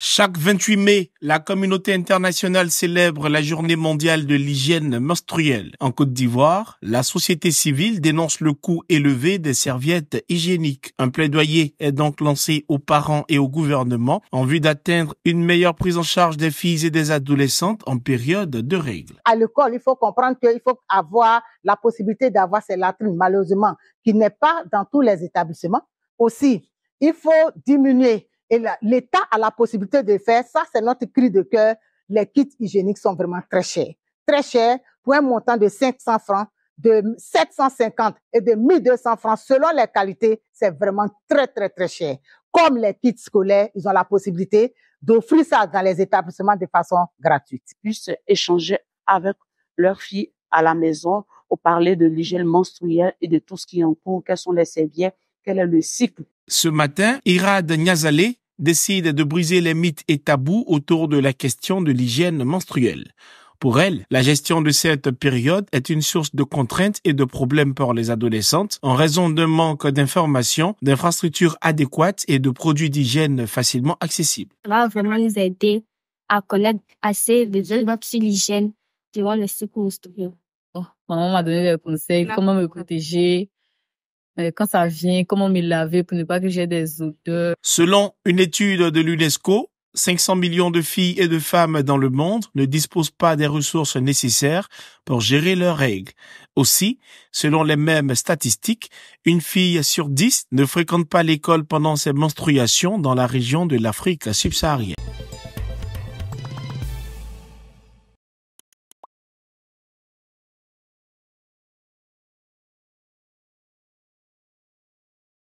Chaque 28 mai, la communauté internationale célèbre la journée mondiale de l'hygiène menstruelle. En Côte d'Ivoire, la société civile dénonce le coût élevé des serviettes hygiéniques. Un plaidoyer est donc lancé aux parents et au gouvernement en vue d'atteindre une meilleure prise en charge des filles et des adolescentes en période de règles. À l'école, il faut comprendre qu'il faut avoir la possibilité d'avoir ces latrines, malheureusement, qui n'est pas dans tous les établissements. Aussi, il faut diminuer et l'État a la possibilité de faire ça, c'est notre cri de cœur. Les kits hygiéniques sont vraiment très chers. Très chers pour un montant de 500 francs, de 750 et de 1200 francs selon les qualités. C'est vraiment très, très, très cher. Comme les kits scolaires, ils ont la possibilité d'offrir ça dans les établissements de façon gratuite. Puissent échanger avec leurs filles à la maison pour parler de l'hygiène menstruelle et de tout ce qui est en cours, quels sont les serviettes, quel est le cycle ce matin, Irad Niazale décide de briser les mythes et tabous autour de la question de l'hygiène menstruelle. Pour elle, la gestion de cette période est une source de contraintes et de problèmes pour les adolescentes en raison d'un manque d'informations, d'infrastructures adéquates et de produits d'hygiène facilement accessibles. Ça va nous aider à connaître assez sur durant le oh, maman m'a donné des conseils, comment me protéger, euh, quand ça vient, comment me laver pour ne pas que j'ai des odeurs. Selon une étude de l'UNESCO, 500 millions de filles et de femmes dans le monde ne disposent pas des ressources nécessaires pour gérer leurs règles. Aussi, selon les mêmes statistiques, une fille sur dix ne fréquente pas l'école pendant ses menstruations dans la région de l'Afrique subsaharienne.